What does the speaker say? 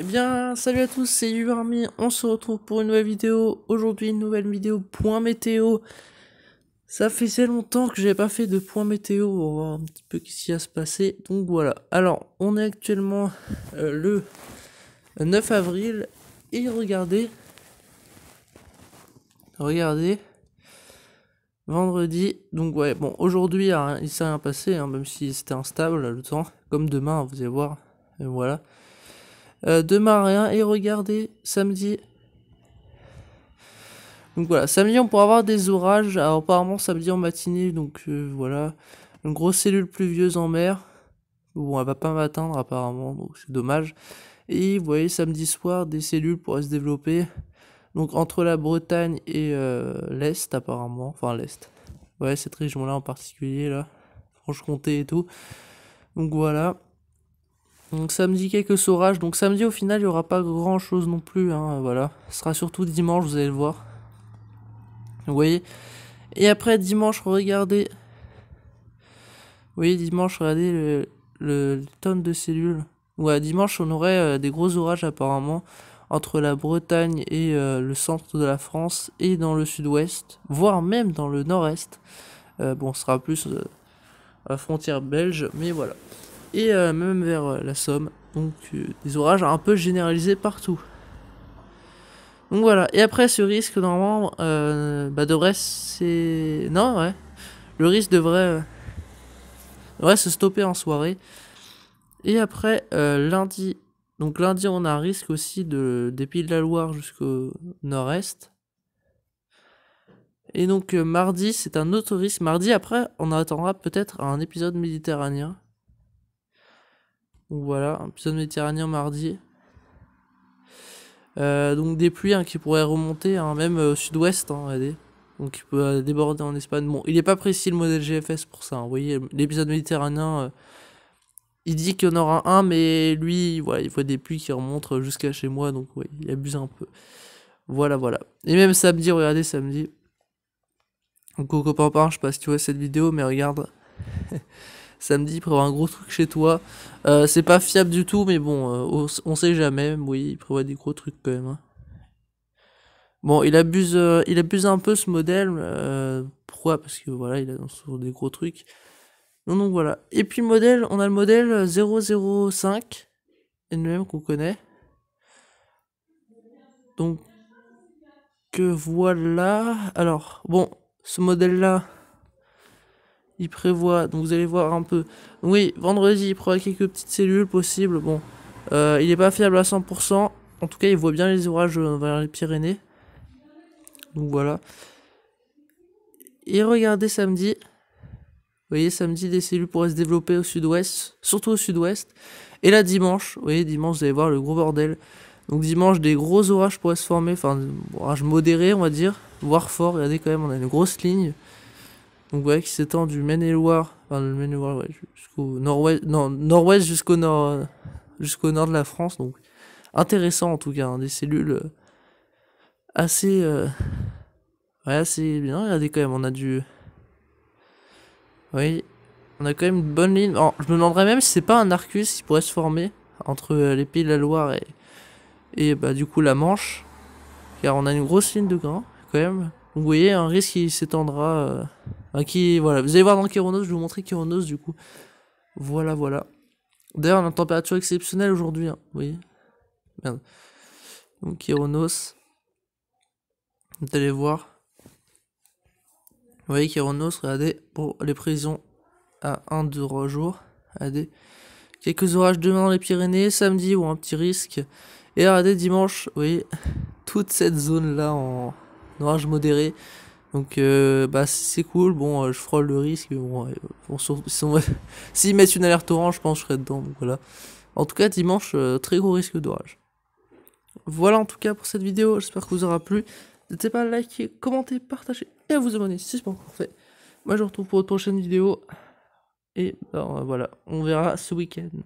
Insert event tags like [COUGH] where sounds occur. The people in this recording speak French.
Eh bien, salut à tous, c'est Ubermi, on se retrouve pour une nouvelle vidéo. Aujourd'hui, une nouvelle vidéo point météo. Ça si longtemps que j'ai pas fait de point météo, on va voir un petit peu ce qui a se passer. Donc voilà, alors, on est actuellement euh, le 9 avril, et regardez, regardez, vendredi, donc ouais, bon, aujourd'hui, il s'est rien passé, hein, même si c'était instable, le temps, comme demain, vous allez voir, et voilà. Euh, demain rien et regardez samedi. Donc voilà, samedi on pourra avoir des orages. Alors apparemment samedi en matinée, donc euh, voilà, une grosse cellule pluvieuse en mer. Bon, elle va pas m'atteindre apparemment, donc c'est dommage. Et vous voyez samedi soir, des cellules pourraient se développer. Donc entre la Bretagne et euh, l'Est apparemment, enfin l'Est. Ouais, cette région-là en particulier là, Franche-Comté et tout. Donc voilà. Donc samedi quelques orages. Donc samedi au final il n'y aura pas grand chose non plus. Hein, voilà. Ce sera surtout dimanche, vous allez le voir. Vous voyez. Et après dimanche, regardez. Vous voyez, dimanche, regardez le, tonne de cellules. Ouais, dimanche on aurait euh, des gros orages apparemment entre la Bretagne et euh, le centre de la France et dans le sud-ouest, voire même dans le nord-est. Euh, bon, ce sera plus à frontière belge, mais voilà et euh, même vers euh, la Somme. Donc euh, des orages un peu généralisés partout. Donc voilà, et après ce risque normalement bah, devrait c'est... Non ouais, le risque devrait, devrait se stopper en soirée. Et après lundi, donc lundi on a un risque aussi de, des de la Loire jusqu'au nord-est. Et donc mardi c'est un autre risque, mardi après on attendra peut-être un épisode méditerranéen. Donc voilà, un épisode méditerranéen mardi. Euh, donc des pluies hein, qui pourraient remonter, hein, même au euh, sud-ouest, regardez. Hein, donc il peut euh, déborder en Espagne. Bon, il n'est pas précis le modèle GFS pour ça. Vous voyez, l'épisode méditerranéen, il dit qu'il y en aura un, mais lui, voilà, il voit des pluies qui remontent jusqu'à chez moi, donc oui, il abuse un peu. Voilà, voilà. Et même samedi, regardez samedi. Donc, Coco copain, je sais pas si tu vois cette vidéo, mais regarde. [LAUGHS] samedi prévoit un gros truc chez toi. Euh, c'est pas fiable du tout, mais bon, euh, on, sait jamais. Oui, il prévoit des gros trucs quand même. Hein. Bon, il abuse, euh, il abuse un peu ce modèle. pourquoi Parce que voilà, il a souvent des gros trucs. Donc, voilà. Et puis modèle, on a le modèle 005, et le même qu'on connaît. Donc Que voilà. Alors, bon, ce modèle-là, il prévoit, donc vous allez voir un peu. Oui, vendredi, il prévoit quelques petites cellules possibles. Bon, euh, il n'est pas fiable à 100%. En tout cas, il voit bien les orages vers les Pyrénées. Donc voilà. Et regardez samedi. Vous voyez, samedi, des cellules pourraient se développer au sud-ouest, surtout au sud-ouest. Et là, dimanche, vous voyez, dimanche, vous allez voir le gros bordel. Donc dimanche, des gros orages pourraient se former, enfin, orages modérés, on va dire, voire forts. Regardez quand même, on a une grosse ligne. Donc voilà, qui s'étend du Maine-et-Loire, enfin le Maine-et-Loire, ouais, jusqu'au nord-ouest, non, nord-ouest jusqu'au nord, jusqu'au nord de la France. Donc intéressant en tout cas, hein, des cellules euh, assez, euh, ouais, assez bien. Regardez quand même, on a du, oui, on a quand même une bonne ligne. Alors, je me demanderais même si c'est pas un arcus qui pourrait se former entre euh, les pays de la Loire et, et bah du coup la Manche, car on a une grosse ligne de grains quand même. Donc vous voyez un risque qui s'étendra qui, voilà. Vous allez voir dans Kéronos, je vais vous montrer Kéronos du coup. Voilà, voilà. D'ailleurs, on a une température exceptionnelle aujourd'hui, hein. vous Merde. Donc Kéronos. Vous allez voir. Vous voyez Kéronos, regardez, pour les prisons à 1-2 jours. Regardez. Quelques orages demain dans les Pyrénées, samedi ou un petit risque. Et regardez dimanche, vous voyez, toute cette zone là en orage modéré. Donc euh, bah c'est cool, bon euh, je frôle le risque, bon, [LAUGHS] s'ils si mettent une alerte orange je pense que je serai dedans, donc voilà. En tout cas dimanche, euh, très gros risque d'orage. Voilà en tout cas pour cette vidéo, j'espère que vous aura plu. N'hésitez pas à liker, commenter, partager et à vous abonner si ce n'est pas encore fait. Moi je vous retrouve pour une prochaine vidéo, et ben, voilà, on verra ce week-end.